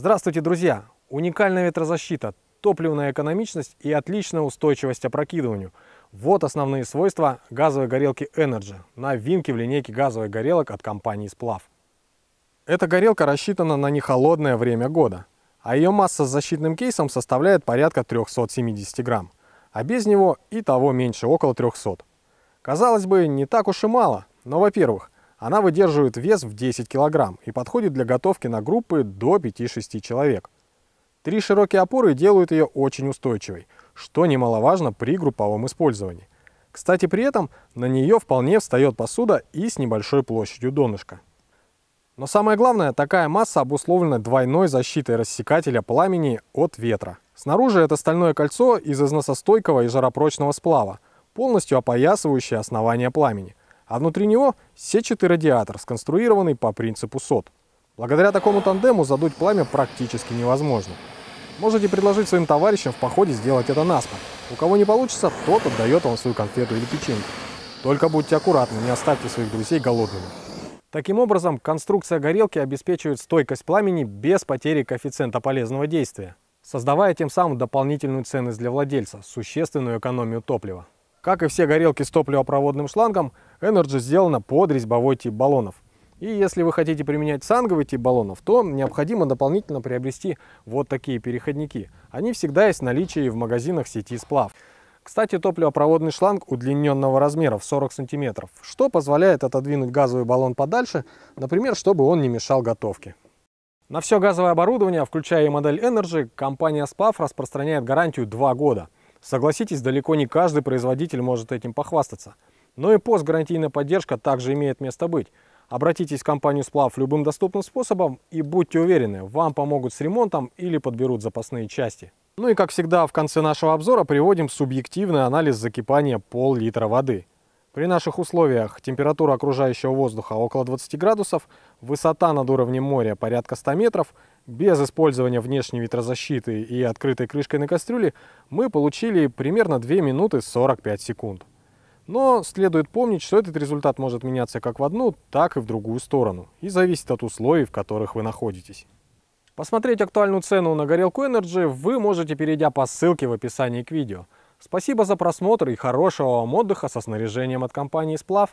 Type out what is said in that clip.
Здравствуйте, друзья! Уникальная ветрозащита, топливная экономичность и отличная устойчивость опрокидыванию. Вот основные свойства газовой горелки Energy, новинки в линейке газовых горелок от компании Сплав. Эта горелка рассчитана на нехолодное время года, а ее масса с защитным кейсом составляет порядка 370 грамм, а без него и того меньше, около 300. Казалось бы, не так уж и мало, но, во-первых, она выдерживает вес в 10 кг и подходит для готовки на группы до 5-6 человек. Три широкие опоры делают ее очень устойчивой, что немаловажно при групповом использовании. Кстати, при этом на нее вполне встает посуда и с небольшой площадью донышка. Но самое главное, такая масса обусловлена двойной защитой рассекателя пламени от ветра. Снаружи это стальное кольцо из износостойкого и жаропрочного сплава, полностью опоясывающее основание пламени а внутри него сетчатый радиатор, сконструированный по принципу сот. Благодаря такому тандему задуть пламя практически невозможно. Можете предложить своим товарищам в походе сделать это насморк. У кого не получится, тот отдает вам свою конфету или печеньку. Только будьте аккуратны, не оставьте своих друзей голодными. Таким образом, конструкция горелки обеспечивает стойкость пламени без потери коэффициента полезного действия, создавая тем самым дополнительную ценность для владельца, существенную экономию топлива. Как и все горелки с топливопроводным шлангом, Energy сделана под резьбовой тип баллонов. И если вы хотите применять санговый тип баллонов, то необходимо дополнительно приобрести вот такие переходники. Они всегда есть в наличии в магазинах сети «Сплав». Кстати, топливопроводный шланг удлиненного размера в 40 см, что позволяет отодвинуть газовый баллон подальше, например, чтобы он не мешал готовке. На все газовое оборудование, включая и модель Energy, компания SPAF распространяет гарантию 2 года – Согласитесь, далеко не каждый производитель может этим похвастаться. Но и постгарантийная поддержка также имеет место быть. Обратитесь в компанию «Сплав» любым доступным способом и будьте уверены, вам помогут с ремонтом или подберут запасные части. Ну и как всегда в конце нашего обзора приводим субъективный анализ закипания пол-литра воды. При наших условиях температура окружающего воздуха около 20 градусов, высота над уровнем моря порядка 100 метров, без использования внешней ветрозащиты и открытой крышкой на кастрюле мы получили примерно 2 минуты 45 секунд. Но следует помнить, что этот результат может меняться как в одну, так и в другую сторону, и зависит от условий, в которых вы находитесь. Посмотреть актуальную цену на горелку Energy вы можете, перейдя по ссылке в описании к видео – Спасибо за просмотр и хорошего вам отдыха со снаряжением от компании «Сплав».